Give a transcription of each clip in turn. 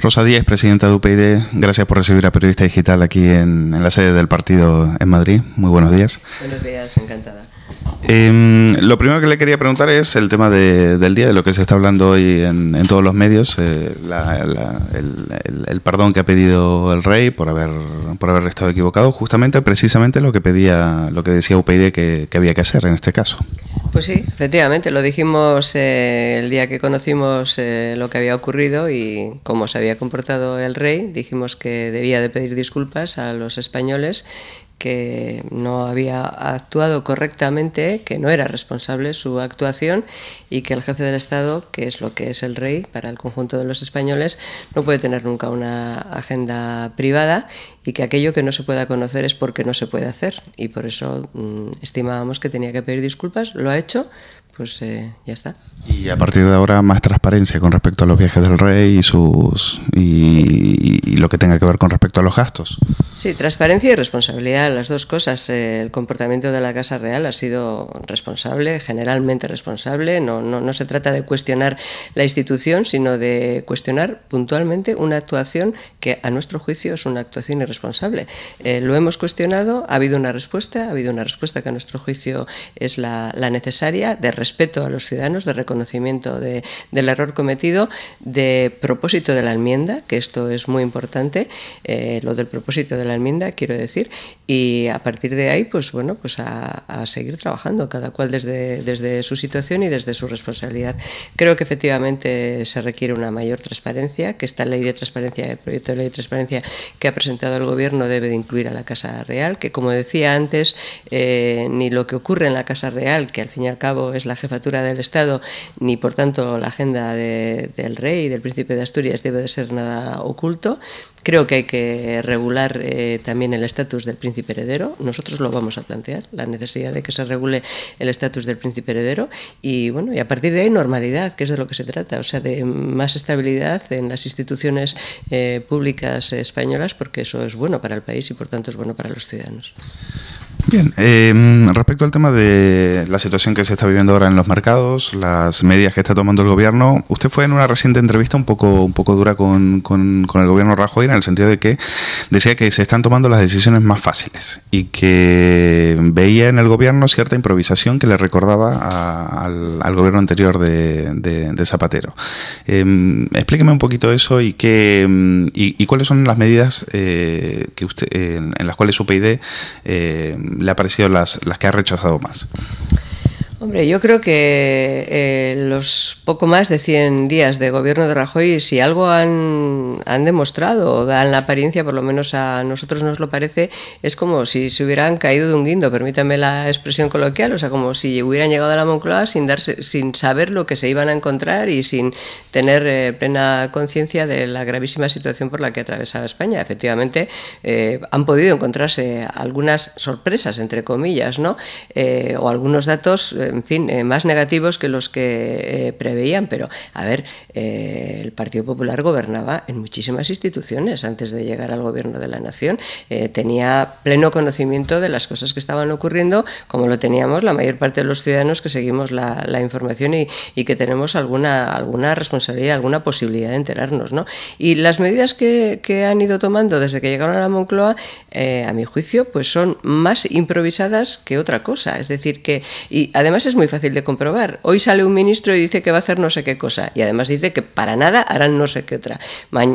Rosa Díez, presidenta de UPyD, gracias por recibir a Periodista Digital aquí en, en la sede del partido en Madrid. Muy buenos días. Buenos días, encantada. Em, lo primero que le quería preguntar es el tema del día, de lo que se está hablando hoy en, todos los medios, eh, el, perdón que ha pedido el rey por haber, por haber estado equivocado, justamente, precisamente lo que pedía, lo que decía UPyD que, había que hacer en este caso. Pues sí, efectivamente, lo dijimos eh, el día que conocimos eh, lo que había ocurrido y cómo se había comportado el rey, dijimos que debía de pedir disculpas a los españoles que no había actuado correctamente, que no era responsable su actuación y que el jefe del Estado, que es lo que es el rey para el conjunto de los españoles, no puede tener nunca una agenda privada y que aquello que no se pueda conocer es porque no se puede hacer. Y por eso mm, estimábamos que tenía que pedir disculpas, lo ha hecho, pues eh, ya está. Y a partir de ahora más transparencia con respecto a los viajes del rey y sus y, lo que tenga que ver con respecto a los gastos. Sí, transparencia y responsabilidad, las dos cosas. Eh, el comportamiento de la Casa Real ha sido responsable, generalmente responsable. No, no, no se trata de cuestionar la institución, sino de cuestionar puntualmente una actuación que a nuestro juicio es una actuación irresponsable. Eh, lo hemos cuestionado, ha habido una respuesta, ha habido una respuesta que a nuestro juicio es la, la necesaria de responsabilidad respeto a los ciudadanos, de reconocimiento del error cometido, de propósito de la enmienda, que esto es muy importante, eh, lo del propósito de la enmienda, quiero decir, y a partir de ahí, pues bueno, pues a, seguir trabajando, cada cual desde, desde su situación y desde su responsabilidad. Creo que efectivamente se requiere una mayor transparencia, que esta ley de transparencia, el proyecto de ley de transparencia que ha presentado el Gobierno debe de incluir a la Casa Real, que como decía antes, eh, ni lo que ocurre en la Casa Real, que al fin y al cabo es la jefatura del Estado, ni por tanto la agenda del rey y del príncipe de Asturias debe de ser nada oculto. Creo que hay que regular eh, también el estatus del príncipe heredero. Nosotros lo vamos a plantear, la necesidad de que se regule el estatus del príncipe heredero y bueno, y a partir de ahí normalidad, que es de lo que se trata, o sea, de más estabilidad en las instituciones eh, públicas españolas, porque eso es bueno para el país y por tanto es bueno para los ciudadanos. Bien, eh, respecto al tema de la situación que se está viviendo ahora en los mercados, las medidas que está tomando el gobierno, usted fue en una reciente entrevista un poco, un poco dura con, el gobierno Rajoy en el sentido de que decía que se están tomando las decisiones más fáciles y que veía en el gobierno cierta improvisación que le recordaba al, gobierno anterior de, Zapatero. Em, explíqueme un poquito eso y, qué, em, y, cuáles son las medidas eh, que usted, en, las cuales su PID... Eh, le ha parecido las, las que ha rechazado más? Hombre, yo creo que eh, los poco más de 100 días de gobierno de Rajoy, si algo han, han demostrado, o dan la apariencia, por lo menos a nosotros nos lo parece, es como si se hubieran caído de un guindo, permítame la expresión coloquial, o sea, como si hubieran llegado a la Moncloa sin, darse, sin saber lo que se iban a encontrar y sin tener eh, plena conciencia de la gravísima situación por la que atravesaba España. Efectivamente, eh, han podido encontrarse algunas sorpresas, entre comillas, ¿no? o algunos datos en fin, eh, más negativos que los que eh, preveían, pero a ver, eh, el Partido Popular gobernaba en muchísimas instituciones antes de llegar al gobierno de la nación, tenía pleno conocimiento de las cosas que estaban ocurriendo, como lo teníamos la mayor parte de los ciudadanos que seguimos la, información y, que tenemos alguna, alguna responsabilidad, alguna posibilidad de enterarnos, Y las medidas que, que han ido tomando desde que llegaron a la Moncloa, a mi juicio, pues son más improvisadas que otra cosa, es decir, que y además es muy fácil de comprobar. Hoy sale un ministro y dice que va a hacer no sé qué cosa y además dice que para nada harán no sé qué otra.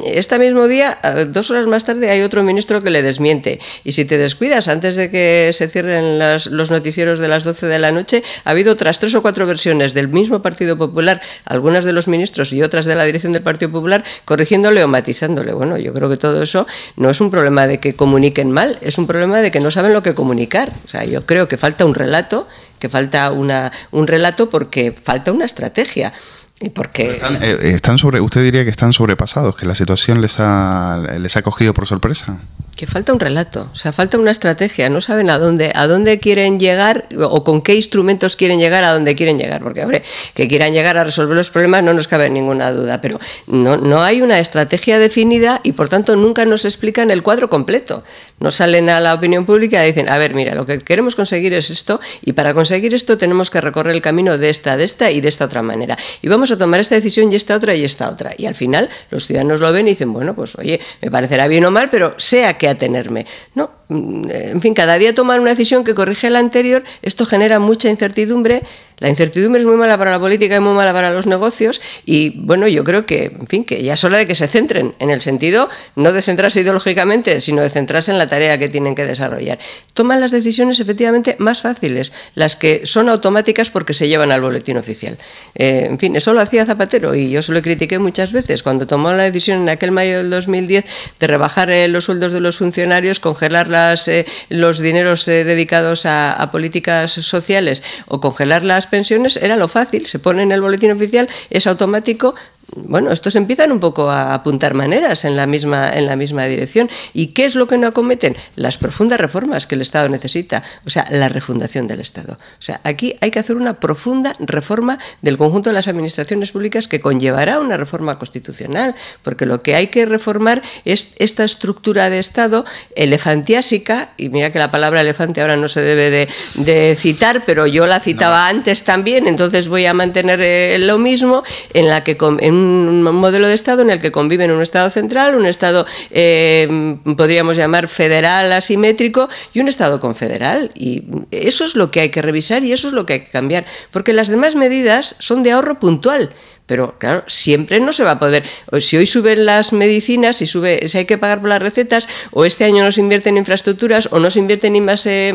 Este mismo día, dos horas más tarde, hay otro ministro que le desmiente y si te descuidas antes de que se cierren las, los noticieros de las 12 de la noche, ha habido otras tres o cuatro versiones del mismo Partido Popular, algunas de los ministros y otras de la dirección del Partido Popular, corrigiéndole o matizándole. Bueno, yo creo que todo eso no es un problema de que comuniquen mal, es un problema de que no saben lo que comunicar. O sea, yo creo que falta un relato, que falta una un relato porque falta una estrategia. Y porque... Eh, eh, están, sobre, usted diría que están sobrepasados, que la situación les ha, les ha cogido por sorpresa. Que falta un relato, o sea, falta una estrategia, no saben a dónde, a dónde quieren llegar o con qué instrumentos quieren llegar a dónde quieren llegar, porque hombre, que quieran llegar a resolver los problemas no nos cabe ninguna duda, pero no, no hay una estrategia definida y por tanto nunca nos explican el cuadro completo. No salen a la opinión pública y dicen, a ver, mira, lo que queremos conseguir es esto y para conseguir esto tenemos que recorrer el camino de esta, de esta y de esta otra manera. Y vamos a tomar esta decisión y esta otra y esta otra. Y al final los ciudadanos lo ven y dicen, bueno, pues oye, me parecerá bien o mal, pero sea que a tenerme. No, Mm, en fin, cada día tomar una decisión que corrige la anterior, esto genera mucha incertidumbre. La incertidumbre es muy mala para la política y muy mala para los negocios. Y bueno, yo creo que, en fin, que ya es hora de que se centren en el sentido no de centrarse ideológicamente, sino de centrarse en la tarea que tienen que desarrollar. Toman las decisiones efectivamente más fáciles, las que son automáticas porque se llevan al boletín oficial. Eh, en fin, eso lo hacía Zapatero y yo se lo critiqué muchas veces cuando tomó la decisión en aquel mayo del 2010 de rebajar eh, los sueldos de los funcionarios, congelar eh, los dineros eh, dedicados a, políticas sociales o congelar las pensiones era lo fácil. Se pone en el boletín oficial, es automático, bueno, estos empiezan un poco a apuntar maneras en la misma, en la misma dirección. ¿Y qué es lo que no acometen? Las profundas reformas que el Estado necesita, o sea, la refundación del Estado. O sea, aquí hay que hacer una profunda reforma del conjunto de las administraciones públicas que conllevará una reforma constitucional, porque lo que hay que reformar es esta estructura de Estado elefantiásica, y mira que la palabra elefante ahora no se debe de, citar, pero yo la citaba antes también, entonces voy a mantener eh, lo mismo, en la que en un modelo de Estado en el que conviven un Estado central, un Estado, eh, podríamos llamar, federal, asimétrico, y un Estado confederal. Y eso es lo que hay que revisar y eso es lo que hay que cambiar, porque las demás medidas son de ahorro puntual. Pero claro, siempre no se va a poder. si hoy suben las medicinas, si, sube, si hay que pagar por las recetas, o este año no se invierte en infraestructuras, o no se invierte en IMAS, eh,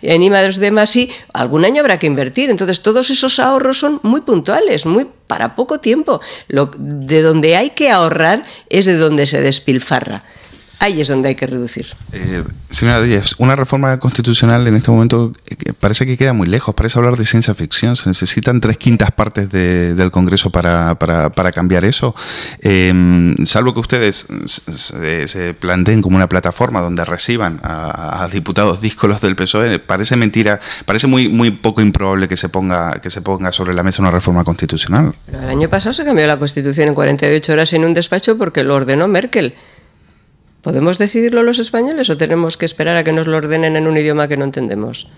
de más, algún año habrá que invertir. Entonces, todos esos ahorros son muy puntuales, muy para poco tiempo. Lo, de donde hay que ahorrar es de donde se despilfarra. Ahí es donde hay que reducir. Eh, señora Díaz, una reforma constitucional en este momento eh, parece que queda muy lejos. Parece hablar de ciencia ficción. Se necesitan tres quintas partes de, del Congreso para, cambiar eso. Em, salvo que ustedes eh, se, planteen como una plataforma donde reciban a, diputados díscolos del PSOE, parece mentira, parece muy, muy poco improbable que se, ponga, que se ponga sobre la mesa una reforma constitucional. el año pasado se cambió la Constitución en 48 horas en un despacho porque lo ordenó Merkel. ¿Podemos decidirlo los españoles o tenemos que esperar a que nos lo ordenen en un idioma que no entendemos?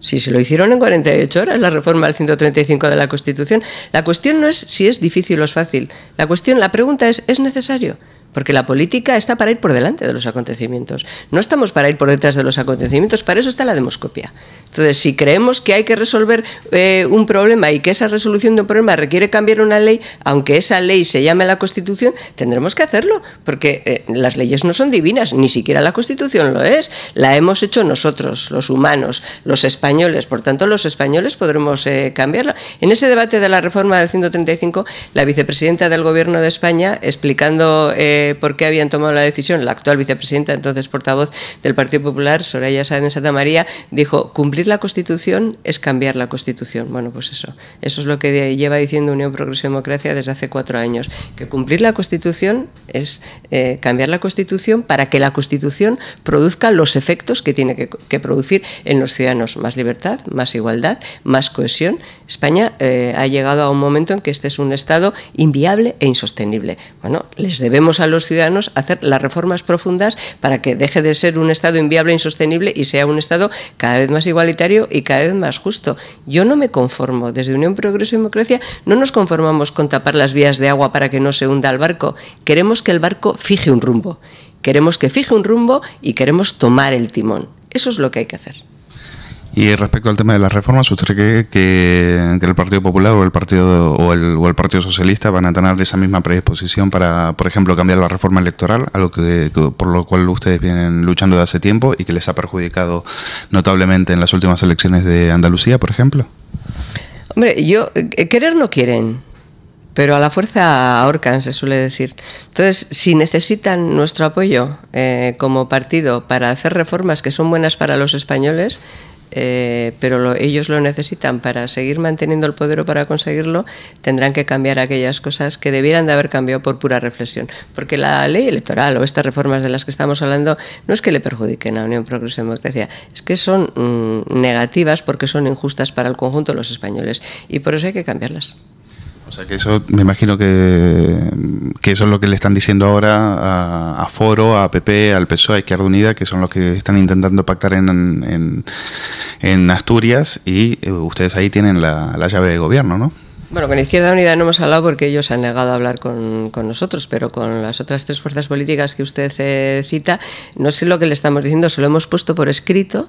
Si se lo hicieron en 48 horas, la reforma al 135 de la Constitución. La cuestión no es si es difícil o es fácil. La cuestión, la pregunta es, ¿es necesario? Porque la política está para ir por delante de los acontecimientos. No estamos para ir por detrás de los acontecimientos, para eso está la demoscopia. Entonces, si creemos que hay que resolver eh, un problema y que esa resolución de un problema requiere cambiar una ley, aunque esa ley se llame la Constitución, tendremos que hacerlo, porque eh, las leyes no son divinas, ni siquiera la Constitución lo es. La hemos hecho nosotros, los humanos, los españoles. Por tanto, los españoles podremos eh, cambiarla. En ese debate de la reforma del 135, la vicepresidenta del Gobierno de España, explicando eh, por qué habían tomado la decisión. La actual vicepresidenta, entonces portavoz del Partido Popular, Soraya Sáenz Santa María, dijo, cumplir la Constitución es cambiar la Constitución. Bueno, pues eso. Eso es lo que lleva diciendo Unión Progreso Democracia desde hace cuatro años. Que cumplir la Constitución es eh, cambiar la Constitución para que la Constitución produzca los efectos que tiene que, producir en los ciudadanos. Más libertad, más igualdad, más cohesión. España eh, ha llegado a un momento en que este es un Estado inviable e insostenible. Bueno, les debemos a los ciudadanos hacer las reformas profundas para que deje de ser un Estado inviable e insostenible y sea un Estado cada vez más igualitario y cada vez más justo. Yo no me conformo. Desde Unión Progreso y Democracia no nos conformamos con tapar las vías de agua para que no se hunda el barco. Queremos que el barco fije un rumbo. Queremos que fije un rumbo y queremos tomar el timón. Eso es lo que hay que hacer. Y respecto al tema de las reformas, ¿usted cree que, el Partido Popular o el Partido o el, Partido Socialista van a tener esa misma predisposición para, por ejemplo, cambiar la reforma electoral, algo que, que, por lo cual ustedes vienen luchando de hace tiempo y que les ha perjudicado notablemente en las últimas elecciones de Andalucía, por ejemplo? Hombre, yo eh, querer no quieren, pero a la fuerza ahorcan, se suele decir. Entonces, si necesitan nuestro apoyo eh, como partido para hacer reformas que son buenas para los españoles, eh, pero ellos lo necesitan para seguir manteniendo el poder o para conseguirlo, tendrán que cambiar aquellas cosas que debieran de haber cambiado por pura reflexión. Porque la ley electoral o estas reformas de las que estamos hablando no es que le perjudiquen a Unión Progreso y Democracia, es que son mm, negativas porque son injustas para el conjunto de los españoles y por eso hay que cambiarlas. O sea que eso me imagino que, que eso es lo que le están diciendo ahora a, Foro, a PP, al PSOE, a Izquierda Unida, que son los que están intentando pactar en, en, Asturias y eh, ustedes ahí tienen la, llave de gobierno, ¿no? Bueno, con Izquierda Unida no hemos hablado porque ellos han negado a hablar con, nosotros, pero con las otras tres fuerzas políticas que usted eh, cita, no sé lo que le estamos diciendo, se lo hemos puesto por escrito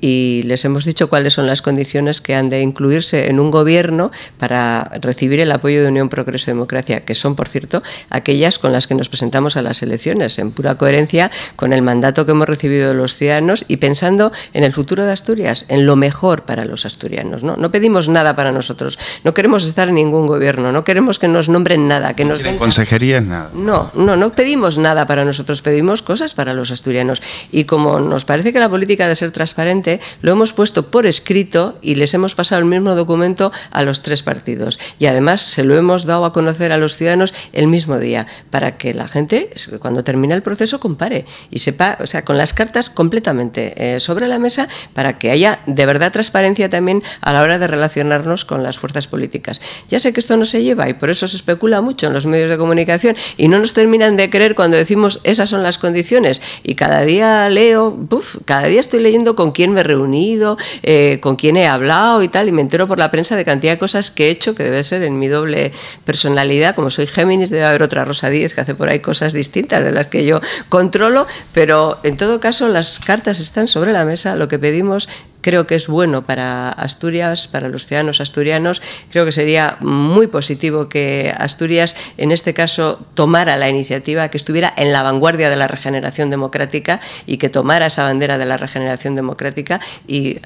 y les hemos dicho cuáles son las condiciones que han de incluirse en un gobierno para recibir el apoyo de Unión Progreso y Democracia, que son, por cierto, aquellas con las que nos presentamos a las elecciones, en pura coherencia con el mandato que hemos recibido de los ciudadanos y pensando en el futuro de Asturias, en lo mejor para los asturianos. No, no pedimos nada para nosotros, no queremos estar en ningún gobierno, no queremos que nos nombren nada, que no nos... Den... consejerías nada. No, no, no pedimos nada para nosotros, pedimos cosas para los asturianos. Y como nos parece que la política de ser transparente, lo hemos puesto por escrito y les hemos pasado el mismo documento a los tres partidos. Y además se lo hemos dado a conocer a los ciudadanos el mismo día, para que la gente, cuando termine el proceso, compare y sepa, o sea, con las cartas completamente eh, sobre la mesa, para que haya de verdad transparencia también a la hora de relacionarnos con las fuerzas políticas. Ya sé que esto no se lleva y por eso se especula mucho en los medios de comunicación y no nos terminan de creer cuando decimos esas son las condiciones y cada día leo, puff, cada día estoy leyendo con quién me he reunido, eh, con quién he hablado y tal, y me entero por la prensa de cantidad de cosas que he hecho, que debe ser en mi doble personalidad, como soy Géminis, debe haber otra Rosa que hace por ahí cosas distintas de las que yo controlo, pero en todo caso las cartas están sobre la mesa, lo que pedimos creo que es bueno para Asturias, para los ciudadanos asturianos. Creo que sería muy positivo que Asturias, en este caso, tomara la iniciativa, que estuviera en la vanguardia de la regeneración democrática y que tomara esa bandera de la regeneración democrática y eh,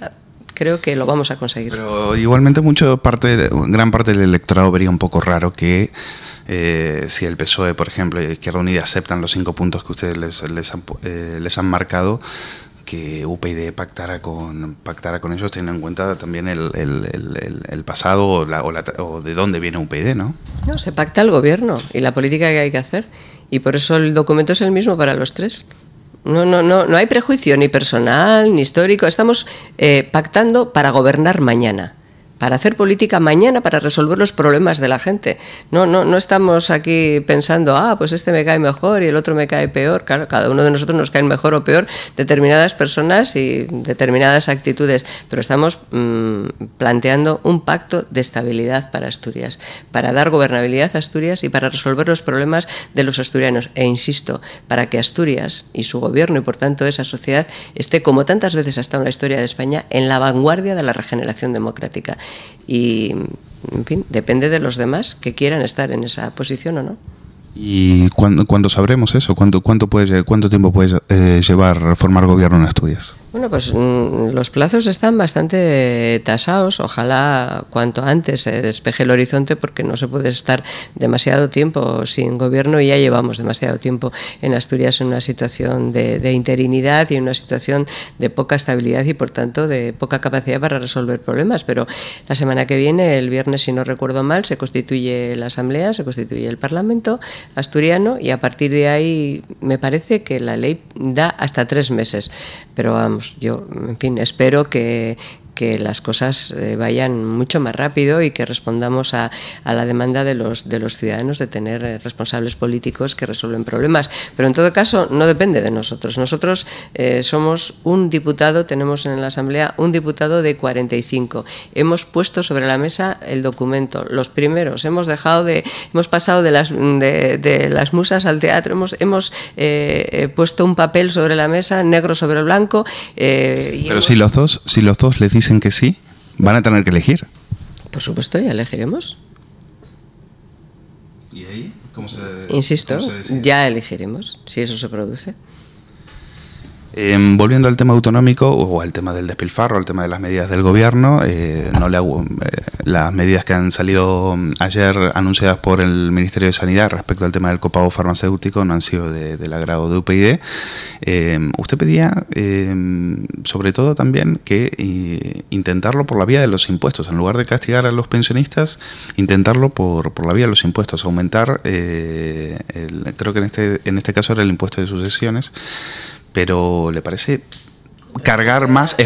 creo que lo vamos a conseguir. Pero igualmente mucho parte, gran parte del electorado vería un poco raro que eh, si el PSOE, por ejemplo, y Izquierda Unida aceptan los cinco puntos que ustedes les, han, eh, les han marcado, que UPyD pactara con, pactara con ellos, teniendo en cuenta también el, pasado o, de dónde viene UPyD, ¿no? No, se pacta el gobierno y la política que hay que hacer. Y por eso el documento es el mismo para los tres. No, no, no, no hay prejuicio ni personal, ni histórico. Estamos eh, pactando para gobernar mañana para hacer política mañana, para resolver los problemas de la gente. No, no, no estamos aquí pensando, ah, pues este me cae mejor y el otro me cae peor. Claro, cada uno de nosotros nos caen mejor o peor determinadas personas y determinadas actitudes, pero estamos mm, planteando un pacto de estabilidad para Asturias, para dar gobernabilidad a Asturias y para resolver los problemas de los asturianos. E insisto, para que Asturias y su gobierno y por tanto esa sociedad esté, como tantas veces ha estado en la historia de España, en la vanguardia de la regeneración democrática y, en fin, depende de los demás que quieran estar en esa posición o no. ¿Y cuándo, cuándo, sabremos eso? ¿Cuánto, cuánto, cuánto tiempo puede eh, llevar formar gobierno en Asturias? Bueno, pues mm, los plazos están bastante tasados. Ojalá cuanto antes se despeje el horizonte porque no se puede estar demasiado tiempo sin gobierno y ya llevamos demasiado tiempo en Asturias en una situación de, de interinidad y en una situación de poca estabilidad y por tanto de poca capacidad para resolver problemas. Pero la semana que viene, el viernes, si no recuerdo mal, se constituye la Asamblea, se constituye el Parlamento asturiano y a partir de ahí me parece que la ley da hasta tres meses. Pero vamos, yo, en fin, espero que, que las cosas eh, vayan mucho más rápido y que respondamos a, a, la demanda de los, de los ciudadanos de tener eh, responsables políticos que resuelven problemas. Pero en todo caso, no depende de nosotros. Nosotros eh, somos un diputado, tenemos en la Asamblea un diputado de 45. Hemos puesto sobre la mesa el documento, los primeros. Hemos dejado de, hemos pasado de las, de, las musas al teatro, hemos, hemos puesto un papel sobre la mesa, negro sobre blanco. Pero si los dos, si los dos dicen que sí, van a tener que elegir. Por supuesto, ya elegiremos. Insisto, ya elegiremos si eso se produce. Em, volviendo al tema autonómico o al tema del despilfarro, al tema de las medidas del gobierno, eh, no le eh, las medidas que han salido mm, ayer anunciadas por el Ministerio de Sanidad respecto al tema del copago farmacéutico no han sido del agrado de UPyD. Em, usted pedía, em, sobre todo también, que eh, intentarlo por la vía de los impuestos, en lugar de castigar a los pensionistas, intentarlo por, la vía de los impuestos, aumentar, creo que en este, en este caso era el impuesto de sucesiones, pero le parece cargar más,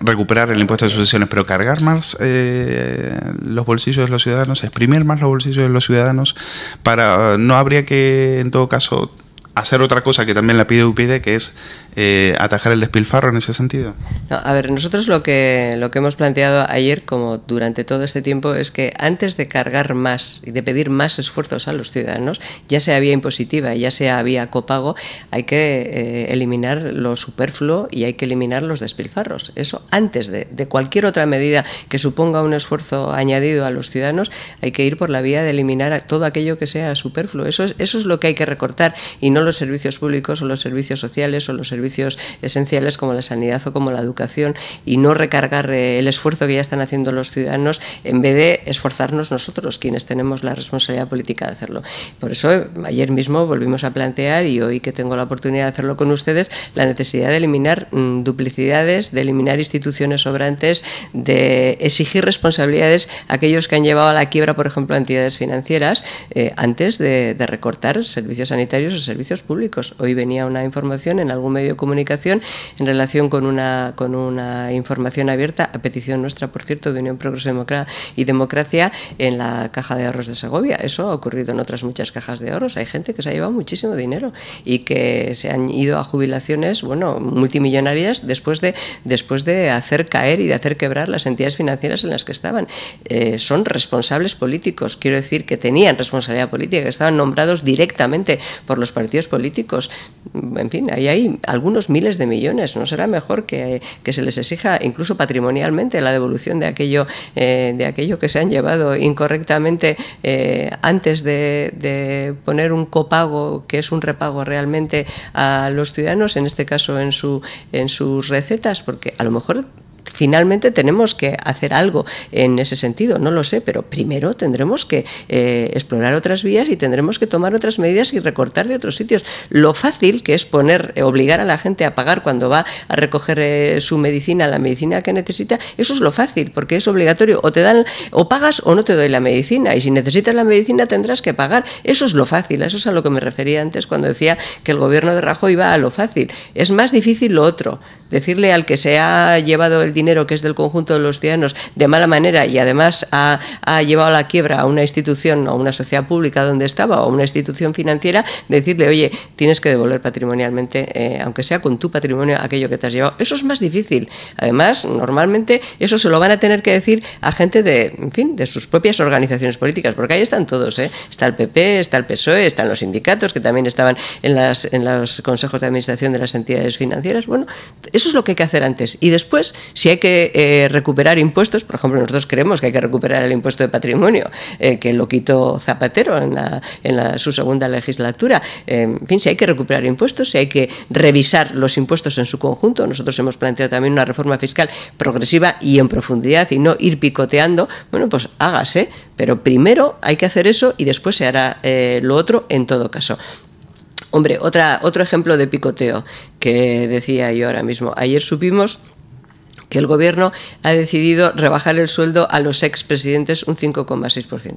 recuperar el impuesto de sucesiones, pero cargar más eh, los bolsillos de los ciudadanos, exprimir más los bolsillos de los ciudadanos, para no habría que, en todo caso, hacer otra cosa que también la pide que es eh, atajar el despilfarro en ese sentido? a ver, nosotros lo que, lo que hemos planteado ayer, como durante todo este tiempo, es que antes de cargar más y de pedir más esfuerzos a los ciudadanos, ya sea vía impositiva, ya sea vía copago, hay que eh, eliminar lo superfluo y hay que eliminar los despilfarros. Eso antes de, de cualquier otra medida que suponga un esfuerzo añadido a los ciudadanos, hay que ir por la vía de eliminar todo aquello que sea superfluo. Eso es, eso es lo que hay que recortar y no los servicios públicos o los servicios sociales o los servicios esenciales como la sanidad o como la educación y no recargar eh, el esfuerzo que ya están haciendo los ciudadanos en vez de esforzarnos nosotros quienes tenemos la responsabilidad política de hacerlo. Por eso ayer mismo volvimos a plantear y hoy que tengo la oportunidad de hacerlo con ustedes la necesidad de eliminar mm, duplicidades, de eliminar instituciones sobrantes, de exigir responsabilidades a aquellos que han llevado a la quiebra, por ejemplo, entidades financieras eh, antes de recortar servicios sanitarios o servicios públicos. Hoy venía una información en algún medio de comunicación en relación con una, con una información abierta, a petición nuestra, por cierto, de Unión Progreso y Democracia, en la Caja de Ahorros de Segovia. Eso ha ocurrido en otras muchas cajas de ahorros. Hay gente que se ha llevado muchísimo dinero y que se han ido a jubilaciones, bueno, multimillonarias después de, después de hacer caer y de hacer quebrar las entidades financieras en las que estaban. Eh, son responsables políticos, quiero decir que tenían responsabilidad política, que estaban nombrados directamente por los partidos políticos. En fin, ahí hay algunos miles de millones. ¿No será mejor que, se les exija incluso patrimonialmente la devolución de aquello, eh, de aquello que se han llevado incorrectamente eh, antes de, de, poner un copago, que es un repago realmente a los ciudadanos, en este caso en, su, en sus recetas? Porque a lo mejor finalmente tenemos que hacer algo en ese sentido, no lo sé, pero primero tendremos que eh, explorar otras vías y tendremos que tomar otras medidas y recortar de otros sitios. Lo fácil que es poner, eh, obligar a la gente a pagar cuando va a recoger eh, su medicina, la medicina que necesita, eso es lo fácil, porque es obligatorio, o te dan, o pagas o no te doy la medicina, y si necesitas la medicina tendrás que pagar, eso es lo fácil, eso es a lo que me refería antes cuando decía que el gobierno de Rajoy va a lo fácil, es más difícil lo otro, decirle al que se ha llevado el dinero que es del conjunto de los ciudadanos de mala manera y además ha, llevado a la quiebra a una institución o a una sociedad pública donde estaba o a una institución financiera, decirle, oye, tienes que devolver patrimonialmente, eh, aunque sea con tu patrimonio, aquello que te has llevado. Eso es más difícil. Además, normalmente eso se lo van a tener que decir a gente de, en fin, de sus propias organizaciones políticas, porque ahí están todos, ¿eh? Está el PP, está el PSOE, están los sindicatos que también estaban en, las, en los consejos de administración de las entidades financieras. Bueno, eso eso es lo que hay que hacer antes. Y después, si hay que eh, recuperar impuestos, por ejemplo, nosotros creemos que hay que recuperar el impuesto de patrimonio, eh, que lo quitó Zapatero en, la, en su segunda legislatura. Eh, en fin, si hay que recuperar impuestos, si hay que revisar los impuestos en su conjunto, nosotros hemos planteado también una reforma fiscal progresiva y en profundidad y no ir picoteando, bueno, pues hágase, pero primero hay que hacer eso y después se hará lo otro en todo caso. Hombre, otra, otro ejemplo de picoteo que decía yo ahora mismo. Ayer supimos que el Gobierno ha decidido rebajar el sueldo a los expresidentes un 5,6%.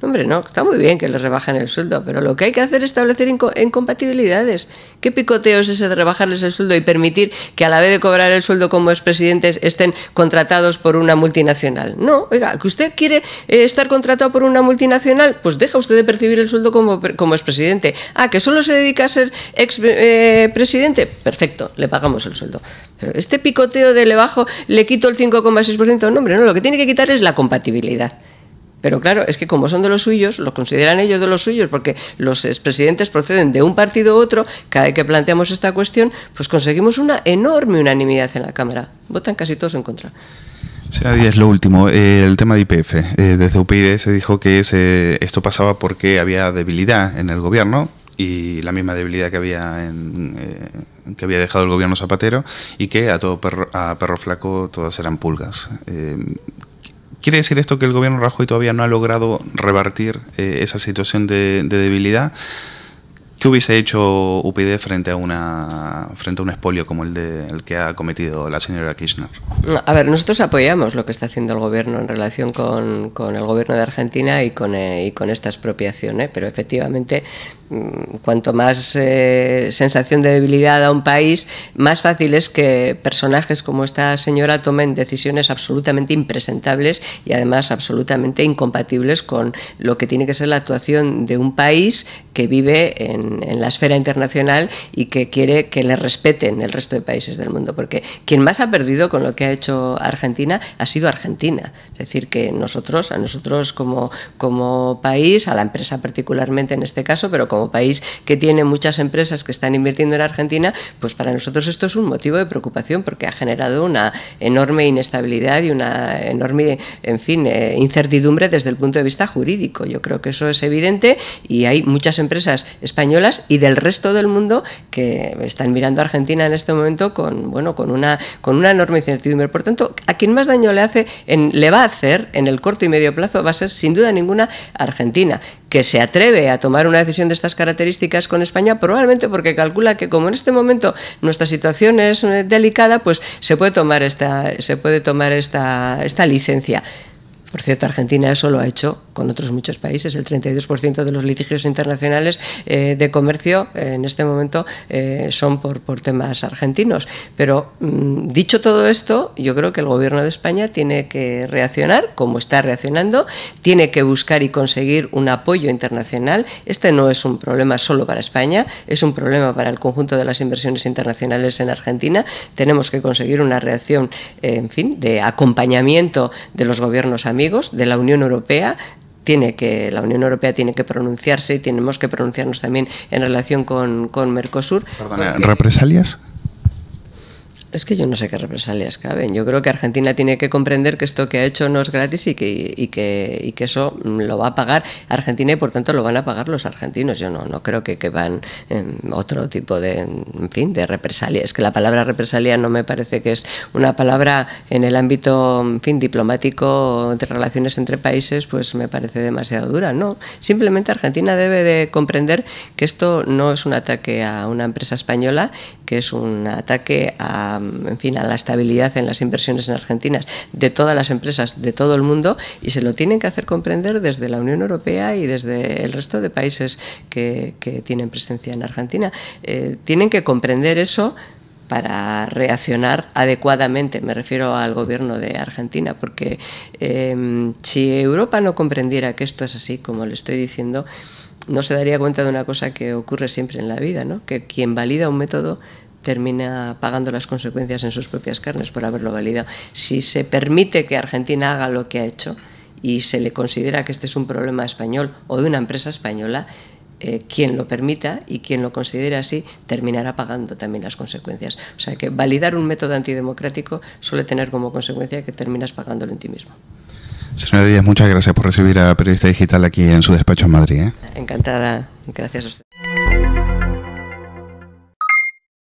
Hombre, no, está muy bien que les rebajan el sueldo, pero lo que hay que hacer es establecer incompatibilidades. ¿Qué picoteo es ese de rebajarles el sueldo y permitir que a la vez de cobrar el sueldo como expresidentes estén contratados por una multinacional? No, oiga, que usted quiere eh, estar contratado por una multinacional, pues deja usted de percibir el sueldo como, como expresidente. Ah, que solo se dedica a ser expresidente, eh, presidente, perfecto, le pagamos el sueldo. Pero este picoteo de le bajo le quito el 5,6%. No, hombre, no, lo que tiene que quitar es la compatibilidad. Pero claro, es que como son de los suyos, lo consideran ellos de los suyos, porque los expresidentes proceden de un partido u otro, cada vez que planteamos esta cuestión, pues conseguimos una enorme unanimidad en la Cámara. Votan casi todos en contra. Sea sí, es lo último. Eh, el tema de IPF. Eh, desde UPyD e se dijo que esto pasaba porque había debilidad en el gobierno, y la misma debilidad que había en, eh, que había dejado el gobierno Zapatero y que a todo perro, a perro flaco todas eran pulgas. Eh, ¿Quiere decir esto que el gobierno Rajoy todavía no ha logrado revertir eh, esa situación de, debilidad? ¿Qué hubiese hecho UPD frente a una frente a un espolio como el, de, el que ha cometido la señora Kirchner? a ver, nosotros apoyamos lo que está haciendo el gobierno en relación con, con el gobierno de Argentina y con, y con esta expropiación, pero efectivamente Mm, cuanto más eh, sensación de debilidad a un país, más fácil es que personajes como esta señora tomen decisiones absolutamente impresentables y además absolutamente incompatibles con lo que tiene que ser la actuación de un país que vive en, en la esfera internacional y que quiere que le respeten el resto de países del mundo. Porque quien más ha perdido con lo que ha hecho Argentina ha sido Argentina. Es decir, que nosotros, a nosotros como, como país, a la empresa particularmente en este caso, pero como como país que tiene muchas empresas que están invirtiendo en Argentina, pues para nosotros esto es un motivo de preocupación porque ha generado una enorme inestabilidad y una enorme, en fin, eh, incertidumbre desde el punto de vista jurídico. Yo creo que eso es evidente y hay muchas empresas españolas y del resto del mundo que están mirando a Argentina en este momento con, bueno, con una, con una enorme incertidumbre. Por tanto, a quien más daño le hace, en, le va a hacer en el corto y medio plazo va a ser sin duda ninguna Argentina que se atreve a tomar una decisión de estas características con España, probablemente porque calcula que como en este momento nuestra situación es eh, delicada, pues se puede tomar esta, se puede tomar esta, esta licencia. Por cierto, Argentina eso lo ha hecho con otros muchos países, el 32% de los litigios internacionales eh, de comercio eh, en este momento eh, son por, temas argentinos. Pero mm, dicho todo esto, yo creo que el Gobierno de España tiene que reaccionar como está reaccionando, tiene que buscar y conseguir un apoyo internacional. Este no es un problema solo para España, es un problema para el conjunto de las inversiones internacionales en Argentina. Tenemos que conseguir una reacción, en fin, de acompañamiento de los gobiernos amigos, de la Unión Europea, tiene que, la Unión Europea tiene que pronunciarse y tenemos que pronunciarnos también en relación con, Mercosur. ¿represalias? Es que yo no sé qué represalias caben. Yo creo que Argentina tiene que comprender que esto que ha hecho no es gratis y que, y que, que eso lo va a pagar Argentina y por tanto lo van a pagar los argentinos. Yo no, no creo que, que van em, otro tipo de, en fin, de represalias Es que la palabra represalia no me parece que es una palabra en el ámbito, en fin, diplomático de relaciones entre países, pues me parece demasiado dura. No, simplemente Argentina debe de comprender que esto no es un ataque a una empresa española, que es un ataque a Mm, en fin, a la estabilidad en las inversiones en Argentina de todas las empresas de todo el mundo y se lo tienen que hacer comprender desde la Unión Europea y desde el resto de países que, que tienen presencia en Argentina. Eh, tienen que comprender eso para reaccionar adecuadamente, me refiero al gobierno de Argentina, porque em, si Europa no comprendiera que esto es así, como le estoy diciendo, no se daría cuenta de una cosa que ocurre siempre en la vida, ¿no? que quien valida un método termina pagando las consecuencias en sus propias carnes por haberlo validado. Si se permite que Argentina haga lo que ha hecho y se le considera que este es un problema español o de una empresa española, eh, quien lo permita y quien lo considere así terminará pagando también las consecuencias. O sea que validar un método antidemocrático suele tener como consecuencia que terminas pagándolo en ti mismo. Señora Díaz, muchas gracias por recibir a Periodista Digital aquí en su despacho en Madrid. ¿eh? Encantada. Gracias a usted.